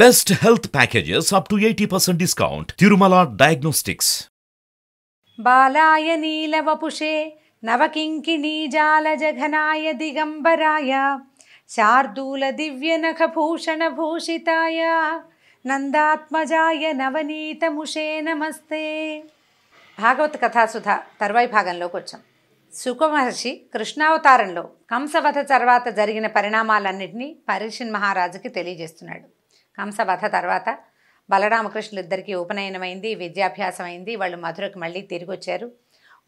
best health packages up to eighty percent discount Tirumala diagnostics బాలాయ నీలవపుషే నవకింకిణీ జాల జఘనాయ దిగంబరాయ శార్దూల భూషణ భూషితాయ నందాత్మజాయ ముషే నమస్తే భాగవత్ కథాసుధ తర్వాయి భాగంలోకి వచ్చాం సుఖమహర్షి కృష్ణావతారంలో కంసవధ తర్వాత జరిగిన పరిణామాలన్నింటినీ పరిషన్ మహారాజుకి తెలియజేస్తున్నాడు హంసవధ తర్వాత బలరామకృష్ణులు ఇద్దరికీ ఉపనయనమైంది విద్యాభ్యాసమైంది వాళ్ళు మధురకి మళ్ళీ తిరిగి వచ్చారు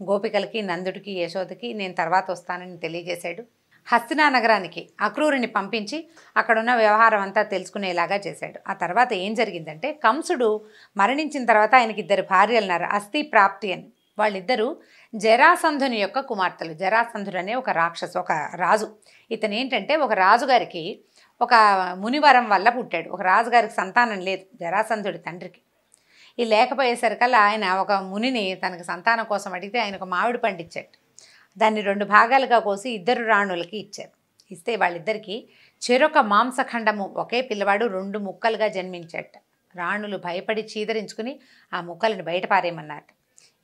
గోపికలకి నందుడికి యశోదకి నేను తర్వాత వస్తానని తెలియజేశాడు హస్తినా నగరానికి అక్రూరిని పంపించి అక్కడున్న వ్యవహారం అంతా తెలుసుకునేలాగా చేశాడు ఆ తర్వాత ఏం జరిగిందంటే కంసుడు మరణించిన తర్వాత ఆయనకి ఇద్దరు భార్యలున్నారు అస్థి ప్రాప్తి అని వాళ్ళిద్దరూ జరాసంధుని యొక్క కుమార్తెలు జరాసంధుడు అనే ఒక రాక్షసు ఒక రాజు ఇతను ఏంటంటే ఒక రాజుగారికి ఒక మునివరం వల్ల పుట్టాడు ఒక రాజుగారికి సంతానం లేదు జరాసంధుడి తండ్రికి ఈ లేకపోయేసరికల్లా ఆయన ఒక మునిని తనకు సంతానం కోసం అడిగితే ఆయన ఒక మామిడి పండించాడు దాన్ని రెండు భాగాలుగా కోసి ఇద్దరు రాణులకి ఇచ్చారు ఇస్తే వాళ్ళిద్దరికీ చెరొక మాంసఖండము ఒకే పిల్లవాడు రెండు ముక్కలుగా జన్మించాట రాణులు భయపడి చీదరించుకుని ఆ ముక్కలను బయట పారేయమన్నారు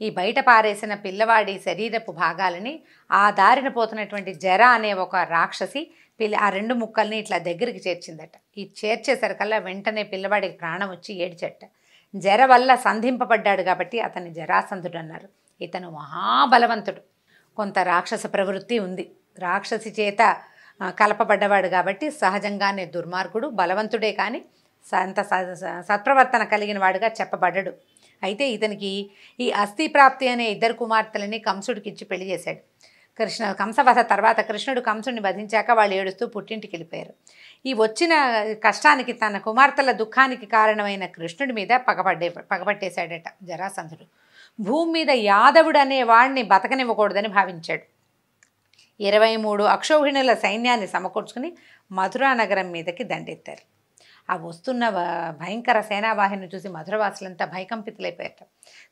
ఈ బయట పారేసిన పిల్లవాడి శరీరపు భాగాలని ఆ దారిన పోతున్నటువంటి జర అనే ఒక రాక్షసి పిల్ల ఆ రెండు ముక్కల్ని ఇట్లా దగ్గరికి చేర్చిందట ఈ చేర్చేసరికల్లా వెంటనే పిల్లవాడికి ప్రాణం వచ్చి ఏడ్చట జర వల్ల సంధింపబడ్డాడు కాబట్టి అతన్ని జరాసంధుడు అన్నారు ఇతను మహాబలవంతుడు కొంత రాక్షస ప్రవృత్తి ఉంది రాక్షసి చేత కలపబడ్డవాడు కాబట్టి సహజంగానే దుర్మార్గుడు బలవంతుడే కానీ అంత సత్ప్రవర్తన కలిగిన వాడుగా చెప్పబడడు అయితే ఇతనికి ఈ అస్థి ప్రాప్తి అనే ఇద్దరు కుమార్తెలని కంసుడికి ఇచ్చి పెళ్లి చేశాడు కృష్ణ కంసవధ తర్వాత కృష్ణుడు కంసుడిని వధించాక వాళ్ళు ఏడుస్తూ పుట్టింటికి వెళ్ళిపోయారు ఈ వచ్చిన కష్టానికి తన కుమార్తెల దుఃఖానికి కారణమైన కృష్ణుడి మీద పగబడ్డే పగబట్టేశాడట జరాసంధుడు భూమి మీద యాదవుడు అనే వాడిని బతకనివ్వకూడదని భావించాడు ఇరవై మూడు అక్షోహిణుల సైన్యాన్ని సమకూర్చుకుని మధురా నగరం మీదకి దండెత్తారు ఆ వస్తున్న భయంకర సేనావాహిని చూసి మధురవాసులంతా భయకంపితులైపోయారు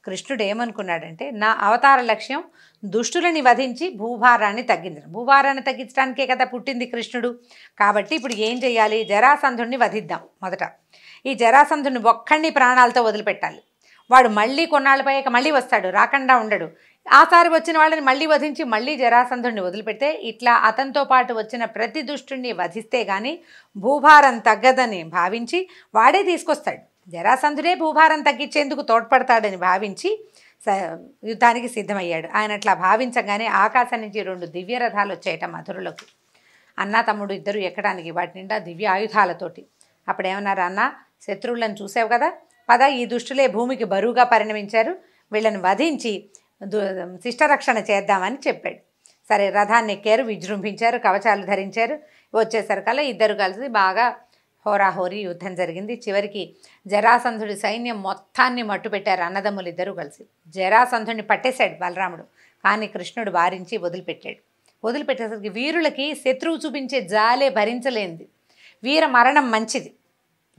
కృష్ణుడు ఏమనుకున్నాడంటే నా అవతార లక్ష్యం దుష్టులని వధించి భూభారాన్ని తగ్గించడం భూభారాన్ని తగ్గించడానికే కదా పుట్టింది కృష్ణుడు కాబట్టి ఇప్పుడు ఏం చేయాలి జరాసంధుడిని వధిద్దాం మొదట ఈ జరాసంధుని ఒక్కడిని ప్రాణాలతో వదిలిపెట్టాలి వాడు మళ్ళీ కొన్నాళ్ళపై మళ్ళీ వస్తాడు రాకుండా ఉండడు ఆసారి వచ్చిన వాళ్ళని మళ్ళీ వధించి మళ్ళీ జరాసంధుడిని వదిలిపెడితే ఇట్లా అతనితో పాటు వచ్చిన ప్రతి దుష్టుణ్ణి వధిస్తే గాని భూభారం తగ్గదని భావించి వాడే తీసుకొస్తాడు జరాసంధుడే భూభారం తగ్గించేందుకు తోడ్పడతాడని భావించి యుద్ధానికి సిద్ధమయ్యాడు ఆయన అట్లా భావించగానే ఆకాశం నుంచి రెండు దివ్య రథాలు వచ్చేయట మధురులకు అన్న తమ్ముడు ఇద్దరు ఎక్కడానికి వాటి నిండా దివ్య ఆయుధాలతోటి అప్పుడేమన్నారు అన్న శత్రువులను చూసావు కదా పద ఈ దుష్టులే భూమికి బరువుగా పరిణమించారు వీళ్ళని వధించి శిష్టరక్షణ చేద్దామని చెప్పాడు సరే రథాన్ని ఎక్కారు విజృంభించారు కవచాలు ధరించారు వచ్చేసరికల్లా ఇద్దరు కలిసి బాగా హోరాహోరీ యుద్ధం జరిగింది చివరికి జరాసంధుడి సైన్యం మొత్తాన్ని మట్టుపెట్టారు అన్నదమ్ములు ఇద్దరు కలిసి జరాసంధుడిని పట్టేశాడు బలరాముడు కానీ కృష్ణుడు వారించి వదిలిపెట్టాడు వదిలిపెట్టేసరికి వీరులకి శత్రువు చూపించే జాలే భరించలేనిది వీర మరణం మంచిది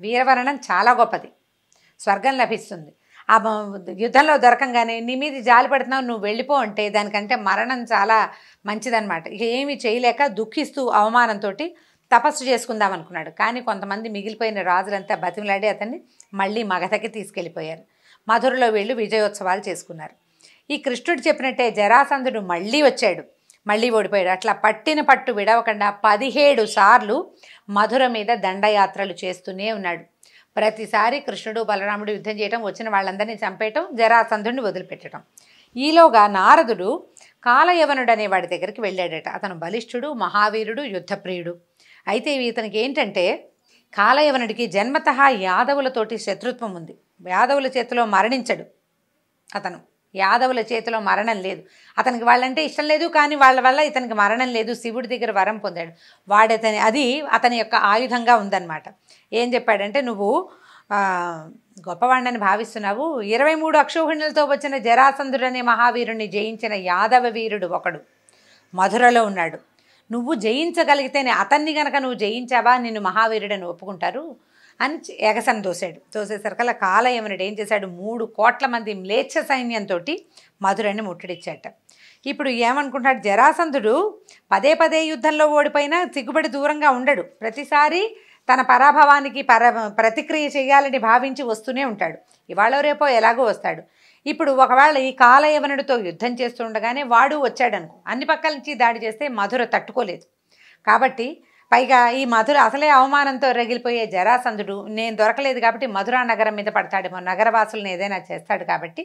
వీరమరణం చాలా గొప్పది స్వర్గం లభిస్తుంది ఆ యుద్ధంలో దొరకంగానే నీ మీద జాలి పడుతున్నావు నువ్వు వెళ్ళిపో అంటే దానికంటే మరణం చాలా మంచిదనమాట ఇక ఏమి చేయలేక దుఃఖిస్తూ అవమానంతో తపస్సు చేసుకుందాం అనుకున్నాడు కానీ కొంతమంది మిగిలిపోయిన రాజులంతా బతిమలాడి అతన్ని మళ్ళీ మగధకి తీసుకెళ్ళిపోయారు మధురలో వెళ్ళి విజయోత్సవాలు చేసుకున్నారు ఈ కృష్ణుడు చెప్పినట్టే జరాసంధుడు మళ్ళీ వచ్చాడు మళ్ళీ ఓడిపోయాడు అట్లా పట్టిన పట్టు విడవకుండా పదిహేడు సార్లు మధుర మీద దండయాత్రలు చేస్తూనే ఉన్నాడు ప్రతిసారి కృష్ణుడు బలరాముడు యుద్ధం చేయటం వచ్చిన వాళ్ళందరినీ చంపేయటం జరాసంధుడిని వదిలిపెట్టడం ఈలోగా నారదుడు కాలయవనుడు అనే వాడి దగ్గరికి వెళ్ళాడట అతను బలిష్ఠుడు మహావీరుడు యుద్ధప్రియుడు అయితే ఇతనికి ఏంటంటే కాలయవనుడికి జన్మత యాదవులతోటి శత్రుత్వం ఉంది యాదవుల చేతిలో మరణించడు అతను యాదవుల చేతిలో మరణం లేదు అతనికి వాళ్ళంటే ఇష్టం లేదు కానీ వాళ్ళ వల్ల ఇతనికి మరణం లేదు శివుడి దగ్గర వరం పొందాడు వాడతని అది అతని యొక్క ఆయుధంగా ఉందన్నమాట ఏం చెప్పాడంటే నువ్వు గొప్పవాణ్ణని భావిస్తున్నావు ఇరవై మూడు అక్షోహిణులతో వచ్చిన జరాసంధుడనే మహావీరుణ్ణి జయించిన యాదవ వీరుడు ఒకడు మధురలో ఉన్నాడు నువ్వు జయించగలిగితేనే అతన్ని గనక నువ్వు జయించావా నిన్ను మహావీరుడని ఒప్పుకుంటారు అని ఎగసన్ దోశాడు అలా కాలయమనుడు ఏం చేశాడు మూడు కోట్ల మంది మ్లేచ్ఛ సైన్యంతో మధురని ముట్టడిచ్చాట ఇప్పుడు ఏమనుకుంటాడు జరాసంధుడు పదే పదే యుద్ధంలో ఓడిపోయినా సిగ్గుబడి దూరంగా ఉండడు ప్రతిసారి తన పరాభవానికి పర ప్రతిక్రియ చేయాలని భావించి వస్తూనే ఉంటాడు ఇవాళ రేపో ఎలాగో వస్తాడు ఇప్పుడు ఒకవేళ ఈ కాలయవనుడితో యుద్ధం చేస్తుండగానే వాడు వచ్చాడనుకో అన్ని పక్కల నుంచి దాడి చేస్తే మధుర తట్టుకోలేదు కాబట్టి పైగా ఈ మధుర అసలే అవమానంతో రగిలిపోయే జరాసంధుడు నేను దొరకలేదు కాబట్టి మధురా నగరం మీద పడతాడేమో నగరవాసులను ఏదైనా చేస్తాడు కాబట్టి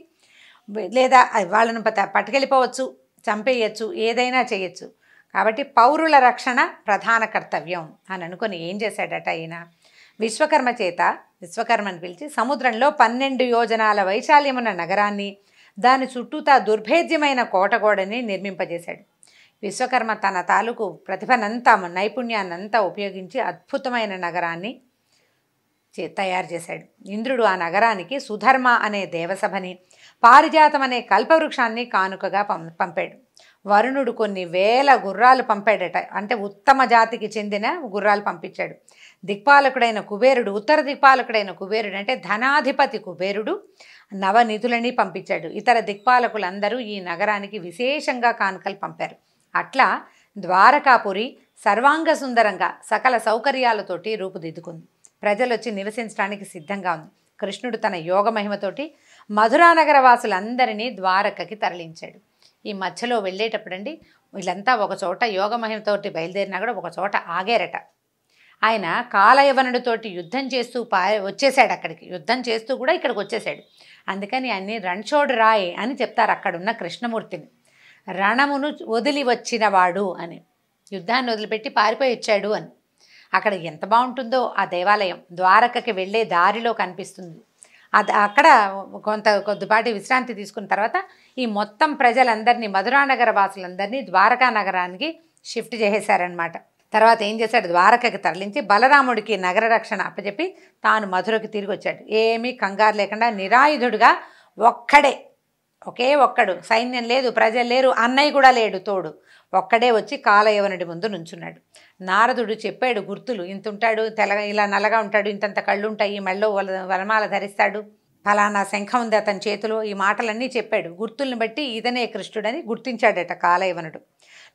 లేదా వాళ్ళను పట్టుకెళ్ళిపోవచ్చు చంపేయచ్చు ఏదైనా చేయొచ్చు కాబట్టి పౌరుల రక్షణ ప్రధాన కర్తవ్యం అని అనుకుని ఏం చేశాడట ఈయన విశ్వకర్మ చేత విశ్వకర్మను పిలిచి సముద్రంలో పన్నెండు యోజనాల వైశాల్యమున్న నగరాన్ని దాని చుట్టూతా దుర్భేద్యమైన కోటగోడని నిర్మింపజేశాడు విశ్వకర్మ తన తాలూకు ప్రతిభనంతా నైపుణ్యాన్నంతా ఉపయోగించి అద్భుతమైన నగరాన్ని తయారు చేశాడు ఇంద్రుడు ఆ నగరానికి సుధర్మ అనే దేవసభని పారిజాతం అనే కల్పవృక్షాన్ని కానుకగా పంపాడు వరుణుడు కొన్ని వేల గుర్రాలు పంపాడట అంటే ఉత్తమ జాతికి చెందిన గుర్రాలు పంపించాడు దిక్పాలకుడైన కుబేరుడు ఉత్తర దిక్పాలకుడైన కుబేరుడు అంటే ధనాధిపతి కుబేరుడు నవనిధులని పంపించాడు ఇతర దిక్పాలకులందరూ ఈ నగరానికి విశేషంగా కానుకలు పంపారు అట్లా ద్వారకాపురి సర్వాంగ సుందరంగా సకల సౌకర్యాలతోటి రూపుదిద్దుకుంది ప్రజలు వచ్చి నివసించడానికి సిద్ధంగా ఉంది కృష్ణుడు తన యోగ మహిమతోటి మధురానగర వాసులందరినీ ద్వారకకి తరలించాడు ఈ మధ్యలో వెళ్ళేటప్పుడండి వీళ్ళంతా ఒక చోట యోగ మహిమతోటి బయలుదేరినా కూడా ఒక చోట ఆగారట ఆయన కాలయవనుడితోటి యుద్ధం చేస్తూ పా వచ్చేసాడు అక్కడికి యుద్ధం చేస్తూ కూడా ఇక్కడికి వచ్చేసాడు అందుకని అన్ని రణచోడు రాయ్ అని చెప్తారు అక్కడున్న కృష్ణమూర్తిని రణమును వదిలి వచ్చినవాడు అని యుద్ధాన్ని వదిలిపెట్టి పారిపోయి వచ్చాడు అని అక్కడ ఎంత బాగుంటుందో ఆ దేవాలయం ద్వారకకి వెళ్ళే దారిలో కనిపిస్తుంది అది అక్కడ కొంత కొద్దిపాటి విశ్రాంతి తీసుకున్న తర్వాత ఈ మొత్తం ప్రజలందరినీ మధురానగర వాసులందరినీ ద్వారకా నగరానికి షిఫ్ట్ చేసేశారనమాట తర్వాత ఏం చేశాడు ద్వారకకి తరలించి బలరాముడికి నగర రక్షణ అప్పచెప్పి తాను మధురకి తిరిగి వచ్చాడు ఏమీ కంగారు లేకుండా నిరాయుధుడుగా ఒక్కడే ఒకే ఒక్కడు సైన్యం లేదు ప్రజలు లేరు అన్నయ్య కూడా లేడు తోడు ఒక్కడే వచ్చి కాలయవనుడి ముందు నుంచున్నాడు నారదుడు చెప్పాడు గుర్తులు ఇంతుంటాడు తెల ఇలా నల్లగా ఉంటాడు ఇంతంత కళ్ళుంటాయి మెళ్ళో వల వలమాల ధరిస్తాడు ఫలానా శంఖం ఉంది అతని చేతిలో ఈ మాటలన్నీ చెప్పాడు గుర్తుల్ని బట్టి ఇదనే కృష్ణుడని గుర్తించాడట కాలయవనుడు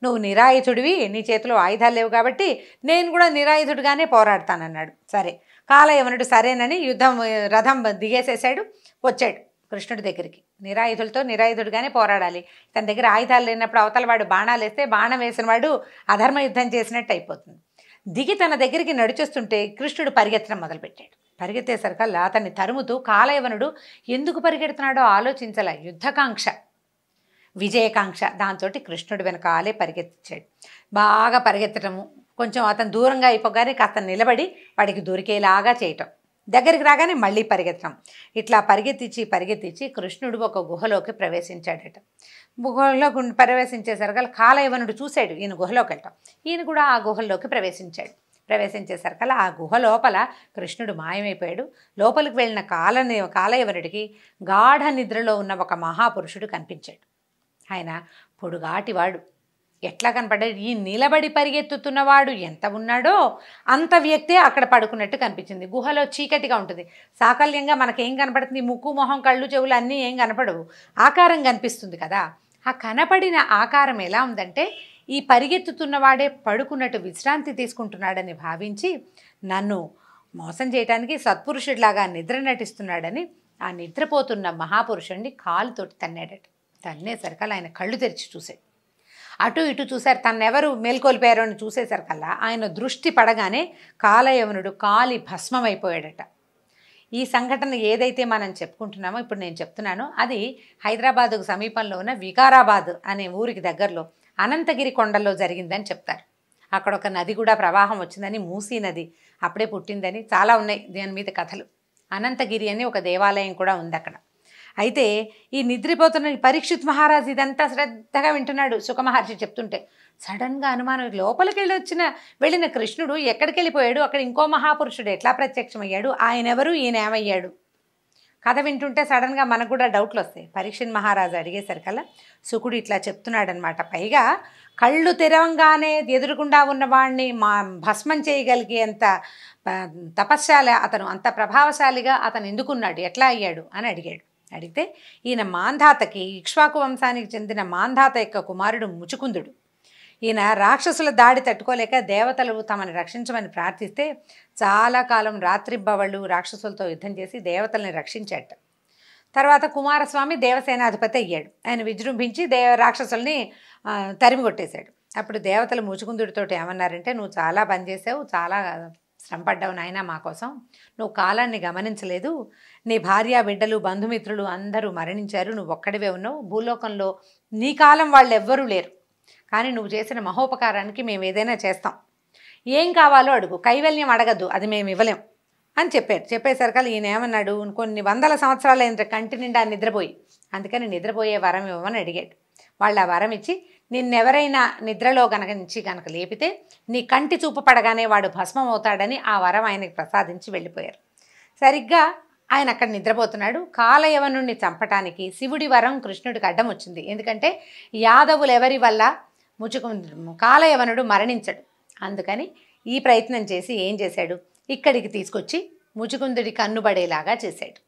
నువ్వు నిరాయుధుడివి నీ చేతిలో ఆయుధాలు లేవు కాబట్టి నేను కూడా నిరాయుధుడిగానే పోరాడతానన్నాడు సరే కాలయవనుడు సరేనని యుద్ధం రథం దిగేసేసాడు వచ్చాడు కృష్ణుడి దగ్గరికి నిరాయుధులతో నిరాయుధుడిగానే పోరాడాలి తన దగ్గర ఆయుధాలు లేనప్పుడు అవతల వాడు బాణాలు వేస్తే బాణం వేసినవాడు అధర్మ యుద్ధం చేసినట్టు అయిపోతుంది దిగి తన దగ్గరికి నడిచేస్తుంటే కృష్ణుడు పరిగెత్తడం మొదలుపెట్టాడు పరిగెత్తేసరికల్లా అతన్ని తరుముతూ కాలయవనుడు ఎందుకు పరిగెడుతున్నాడో ఆలోచించాల యుద్ధకాంక్ష విజయకాంక్ష దాంతో కృష్ణుడు వెనకాలే పరిగెత్తించాడు బాగా పరిగెత్తడము కొంచెం అతను దూరంగా అయిపోగానే కాస్త నిలబడి వాడికి దొరికేలాగా చేయటం దగ్గరికి రాగానే మళ్ళీ పరిగెత్తడం ఇట్లా పరిగెత్తించి పరిగెత్తించి కృష్ణుడు ఒక గుహలోకి ప్రవేశించాడట గుహలో ప్రవేశించేసరిగా కాలయవనుడు చూశాడు ఈయన గుహలోకి వెళ్ళటం ఈయన కూడా ఆ గుహల్లోకి ప్రవేశించాడు ప్రవేశించేసరికల్లా ఆ గుహ లోపల కృష్ణుడు మాయమైపోయాడు లోపలికి వెళ్ళిన కాలని కాలయవనుడికి గాఢ నిద్రలో ఉన్న ఒక మహాపురుషుడు కనిపించాడు ఆయన పొడుగాటివాడు ఎట్లా కనపడ్డాడు ఈ నిలబడి పరిగెత్తుతున్నవాడు ఎంత ఉన్నాడో అంత వ్యక్తే అక్కడ పడుకున్నట్టు కనిపించింది గుహలో చీకటిగా ఉంటుంది సాకల్యంగా మనకేం కనపడుతుంది ముక్కు మొహం కళ్ళు చెవులు అన్నీ ఏం కనపడవు ఆకారం కనిపిస్తుంది కదా ఆ కనపడిన ఆకారం ఎలా ఉందంటే ఈ పరిగెత్తుతున్నవాడే పడుకున్నట్టు విశ్రాంతి తీసుకుంటున్నాడని భావించి నన్ను మోసం చేయడానికి సత్పురుషుడిలాగా నిద్ర నటిస్తున్నాడని ఆ నిద్రపోతున్న మహాపురుషుణ్ణి కాలుతోటి తన్నాడట తన్నేసరికి ఆయన కళ్ళు తెరిచి చూశాడు అటు ఇటు చూశారు తన్నెవరు మేల్కొల్పారో అని చూసేశారు కల్లా ఆయన దృష్టి పడగానే కాలయవనుడు కాలి భస్మమైపోయాడట ఈ సంఘటన ఏదైతే మనం చెప్పుకుంటున్నామో ఇప్పుడు నేను చెప్తున్నాను అది హైదరాబాదుకు సమీపంలో ఉన్న వికారాబాద్ అనే ఊరికి దగ్గరలో అనంతగిరి కొండల్లో జరిగిందని చెప్తారు అక్కడ ఒక నది కూడా ప్రవాహం వచ్చిందని మూసీ నది అప్పుడే పుట్టిందని చాలా ఉన్నాయి దాని మీద కథలు అనంతగిరి అని ఒక దేవాలయం కూడా ఉంది అక్కడ అయితే ఈ నిద్రపోతున్న పరీక్షిత్ మహారాజు ఇదంతా శ్రద్ధగా వింటున్నాడు సుఖమహర్షి చెప్తుంటే సడన్గా అనుమానం లోపలికి వెళ్ళి వచ్చిన వెళ్ళిన కృష్ణుడు ఎక్కడికి వెళ్ళిపోయాడు అక్కడ ఇంకో మహాపురుషుడు ఎట్లా ప్రత్యక్షమయ్యాడు ఎవరు ఈయన ఏమయ్యాడు కథ వింటుంటే సడన్గా మనకు కూడా డౌట్లు వస్తాయి పరీక్షిత్ మహారాజు అడిగేసరికల్లా సుకుడు ఇట్లా చెప్తున్నాడనమాట పైగా కళ్ళు తెరవంగానే ఎదురుకుండా ఉన్నవాడిని మా భస్మం చేయగలిగేంత తపశ్శాల అతను అంత ప్రభావశాలిగా అతను ఎందుకున్నాడు ఎట్లా అయ్యాడు అని అడిగాడు అడిగితే ఈయన మాంధాతకి ఇక్ష్వాకు వంశానికి చెందిన మాంధాత యొక్క కుమారుడు ముచుకుందుడు ఈయన రాక్షసుల దాడి తట్టుకోలేక దేవతలు తమని రక్షించమని ప్రార్థిస్తే చాలా కాలం రాత్రిబ్బవళ్ళు రాక్షసులతో యుద్ధం చేసి దేవతల్ని రక్షించాట తర్వాత కుమారస్వామి దేవసేనాధిపతి అయ్యాడు ఆయన విజృంభించి దేవ రాక్షసుల్ని తరిమి కొట్టేశాడు అప్పుడు దేవతలు ముచుకుందుడితోటి ఏమన్నారంటే నువ్వు చాలా పనిచేసావు చాలా శ్రమపడ్డావు నాయన మా కోసం నువ్వు కాలాన్ని గమనించలేదు నీ భార్య బిడ్డలు బంధుమిత్రులు అందరూ మరణించారు నువ్వు ఒక్కడివే ఉన్నావు భూలోకంలో నీ కాలం వాళ్ళు ఎవ్వరూ లేరు కానీ నువ్వు చేసిన మహోపకారానికి మేము ఏదైనా చేస్తాం ఏం కావాలో అడుగు కైవల్యం అడగద్దు అది మేము ఇవ్వలేం అని చెప్పారు చెప్పేసరికి ఈయన ఏమన్నాడు కొన్ని వందల అయిన కంటి నిండా నిద్రపోయి అందుకని నిద్రపోయే వరం ఇవ్వమని అడిగాడు వాళ్ళు ఆ వరం ఇచ్చి నిన్నెవరైనా నిద్రలో గనక నుంచి గనక లేపితే నీ కంటి చూపు పడగానే వాడు భస్మం అవుతాడని ఆ వరం ఆయనకి ప్రసాదించి వెళ్ళిపోయారు సరిగ్గా ఆయన అక్కడ నిద్రపోతున్నాడు కాలయవనుణ్ణి చంపటానికి శివుడి వరం కృష్ణుడికి అడ్డం వచ్చింది ఎందుకంటే యాదవులు ఎవరి వల్ల ముచుకు కాలయవనుడు మరణించడు అందుకని ఈ ప్రయత్నం చేసి ఏం చేశాడు ఇక్కడికి తీసుకొచ్చి ముచుకుందుడి కన్నుబడేలాగా చేశాడు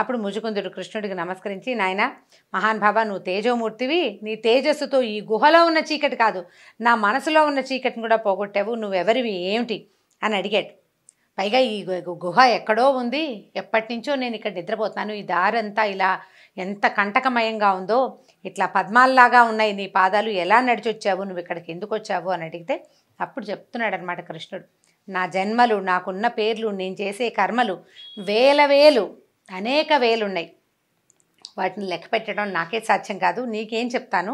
అప్పుడు ముజుకుందుడు కృష్ణుడికి నమస్కరించి నాయన మహాన్ బాబా నువ్వు తేజోమూర్తివి నీ తేజస్సుతో ఈ గుహలో ఉన్న చీకటి కాదు నా మనసులో ఉన్న చీకటిని కూడా పోగొట్టావు నువ్వెవరివి ఏమిటి అని అడిగాడు పైగా ఈ గుహ ఎక్కడో ఉంది ఎప్పటి నుంచో నేను ఇక్కడ నిద్రపోతాను ఈ దారంతా ఇలా ఎంత కంటకమయంగా ఉందో ఇట్లా పద్మాల్లాగా ఉన్నాయి నీ పాదాలు ఎలా నడిచొచ్చావు నువ్వు ఇక్కడికి ఎందుకు వచ్చావు అని అడిగితే అప్పుడు చెప్తున్నాడు అనమాట కృష్ణుడు నా జన్మలు నాకున్న పేర్లు నేను చేసే కర్మలు వేల వేలు అనేక వేలున్నాయి వాటిని లెక్క పెట్టడం నాకే సాధ్యం కాదు నీకేం చెప్తాను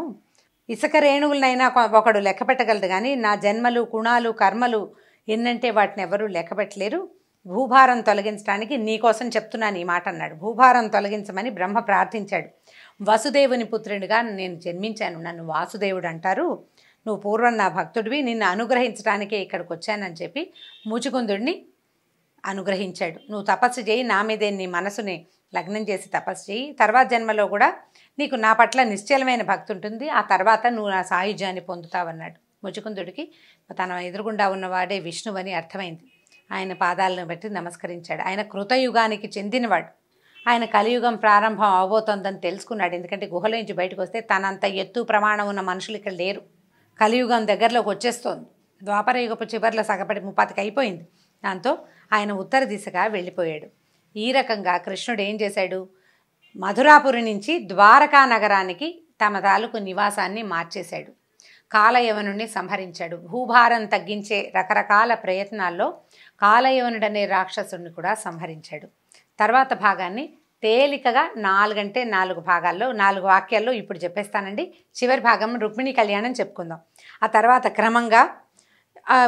ఇసుక రేణువులనైనా ఒకడు లెక్క పెట్టగలదు కానీ నా జన్మలు కుణాలు కర్మలు ఎన్నంటే వాటిని ఎవరూ లెక్క పెట్టలేరు భూభారం తొలగించడానికి నీకోసం చెప్తున్నాను ఈ మాట అన్నాడు భూభారం తొలగించమని బ్రహ్మ ప్రార్థించాడు వసుదేవుని పుత్రుడిగా నేను జన్మించాను నన్ను వాసుదేవుడు అంటారు నువ్వు పూర్వం నా భక్తుడివి నిన్ను అనుగ్రహించడానికే ఇక్కడికి వచ్చానని చెప్పి ముచుకుందుడిని అనుగ్రహించాడు నువ్వు తపస్సు చేయి నా మీదే నీ మనసుని లగ్నం చేసి తపస్సు చేయి తర్వాత జన్మలో కూడా నీకు నా పట్ల నిశ్చలమైన భక్తి ఉంటుంది ఆ తర్వాత నువ్వు నా సాయుధ్యాన్ని పొందుతావన్నాడు ముచుకుందుడికి తన ఎదురుగుండా ఉన్నవాడే విష్ణువని అర్థమైంది ఆయన పాదాలను బట్టి నమస్కరించాడు ఆయన కృతయుగానికి చెందినవాడు ఆయన కలియుగం ప్రారంభం అవబోతోందని తెలుసుకున్నాడు ఎందుకంటే గుహలో నుంచి బయటకు వస్తే తనంత ఎత్తు ప్రమాణం ఉన్న మనుషులు ఇక్కడ లేరు కలియుగం దగ్గరలోకి వచ్చేస్తోంది ద్వాపరయుగపు చివరిలో సగపడి ముపాతికి అయిపోయింది దాంతో ఆయన ఉత్తర దిశగా వెళ్ళిపోయాడు ఈ రకంగా కృష్ణుడు ఏం చేశాడు మధురాపురి నుంచి ద్వారకా నగరానికి తమ తాలూకు నివాసాన్ని మార్చేశాడు కాలయవనుడిని సంహరించాడు భూభారం తగ్గించే రకరకాల ప్రయత్నాల్లో కాలయవనుడనే రాక్షసుడిని కూడా సంహరించాడు తర్వాత భాగాన్ని తేలికగా నాలుగంటే నాలుగు భాగాల్లో నాలుగు వాక్యాల్లో ఇప్పుడు చెప్పేస్తానండి చివరి భాగం రుక్మిణి కళ్యాణం చెప్పుకుందాం ఆ తర్వాత క్రమంగా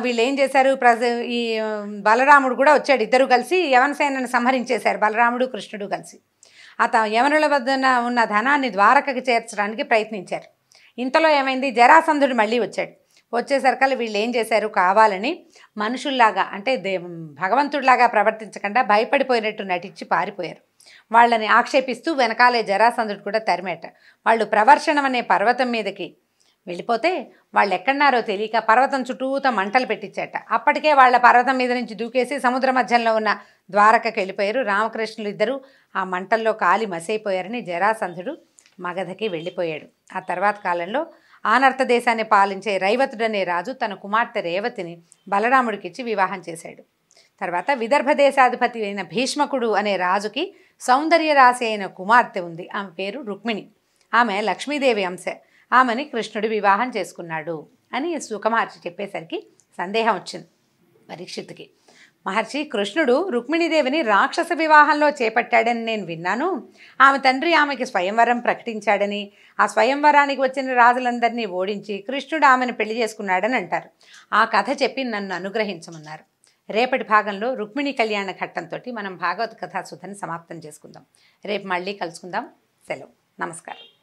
వీళ్ళు ఏం చేశారు ప్రజ ఈ బలరాముడు కూడా వచ్చాడు ఇద్దరు కలిసి యవనసేనను సంహరించేశారు బలరాముడు కృష్ణుడు కలిసి అత యవనుల వద్ద ఉన్న ధనాన్ని ద్వారకకి చేర్చడానికి ప్రయత్నించారు ఇంతలో ఏమైంది జరాసంధుడు మళ్ళీ వచ్చాడు వచ్చేసరికల్లా వీళ్ళు ఏం చేశారు కావాలని మనుషుల్లాగా అంటే దే భగవంతుడిలాగా ప్రవర్తించకుండా భయపడిపోయినట్టు నటించి పారిపోయారు వాళ్ళని ఆక్షేపిస్తూ వెనకాలే జరాసంధుడు కూడా తరిమేట వాళ్ళు ప్రవర్శనం అనే పర్వతం మీదకి వెళ్ళిపోతే వాళ్ళు ఎక్కడున్నారో తెలియక పర్వతం చుట్టూత మంటలు పెట్టించాట అప్పటికే వాళ్ళ పర్వతం మీద నుంచి దూకేసి సముద్ర మధ్యంలో ఉన్న ద్వారకకి వెళ్ళిపోయారు రామకృష్ణులు ఇద్దరు ఆ మంటల్లో కాలి మసైపోయారని జరాసంధుడు మగధకి వెళ్ళిపోయాడు ఆ తర్వాత కాలంలో ఆనర్త దేశాన్ని పాలించే రైవతుడనే రాజు తన కుమార్తె రేవతిని బలరాముడికిచ్చి వివాహం చేశాడు తర్వాత విదర్భ దేశాధిపతి అయిన భీష్మకుడు అనే రాజుకి సౌందర్య రాశి అయిన కుమార్తె ఉంది ఆమె పేరు రుక్మిణి ఆమె లక్ష్మీదేవి అంశ ఆమెని కృష్ణుడు వివాహం చేసుకున్నాడు అని సుఖమహర్షి చెప్పేసరికి సందేహం వచ్చింది పరీక్షిత్కి మహర్షి కృష్ణుడు రుక్మిణీదేవిని రాక్షస వివాహంలో చేపట్టాడని నేను విన్నాను ఆమె తండ్రి ఆమెకి స్వయంవరం ప్రకటించాడని ఆ స్వయంవరానికి వచ్చిన రాజులందరినీ ఓడించి కృష్ణుడు ఆమెను పెళ్లి చేసుకున్నాడని అంటారు ఆ కథ చెప్పి నన్ను అనుగ్రహించమన్నారు రేపటి భాగంలో రుక్మిణి కళ్యాణ ఘట్టంతో మనం భాగవత కథాసుధని సమాప్తం చేసుకుందాం రేపు మళ్ళీ కలుసుకుందాం సెలవు నమస్కారం